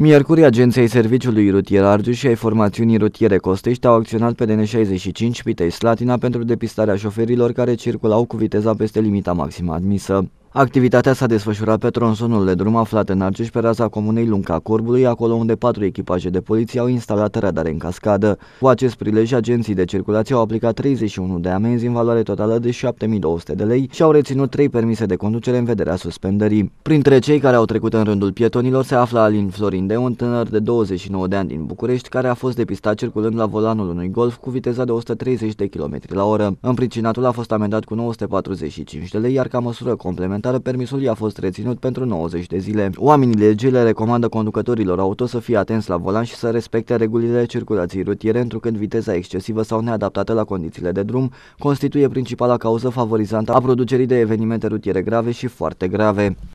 Miercuri, agenției Serviciului Rutier Argiu și ai formațiunii rutiere Costești au acționat pe DN65 Pitei Slatina pentru depistarea șoferilor care circulau cu viteza peste limita maximă admisă. Activitatea s-a desfășurat pe tronsonul de drum aflat în Argeș pe raza comunei Lunca Corbului, acolo unde patru echipaje de poliție au instalat radare în cascadă. Cu acest prilej, agenții de circulație au aplicat 31 de amenzi în valoare totală de 7200 de lei și au reținut 3 permise de conducere în vederea suspendării. Printre cei care au trecut în rândul pietonilor se află Alin Florinde, un tânăr de 29 de ani din București, care a fost depistat circulând la volanul unui Golf cu viteza de 130 de km la oră. Împricinatul a fost amendat cu 945 de lei, iar ca măsură complementară suplimentară, permisul i-a fost reținut pentru 90 de zile. Oamenii legii le recomandă conducătorilor auto să fie atenți la volan și să respecte regulile circulației rutiere, întrucât viteza excesivă sau neadaptată la condițiile de drum constituie principala cauză favorizantă a producerii de evenimente rutiere grave și foarte grave.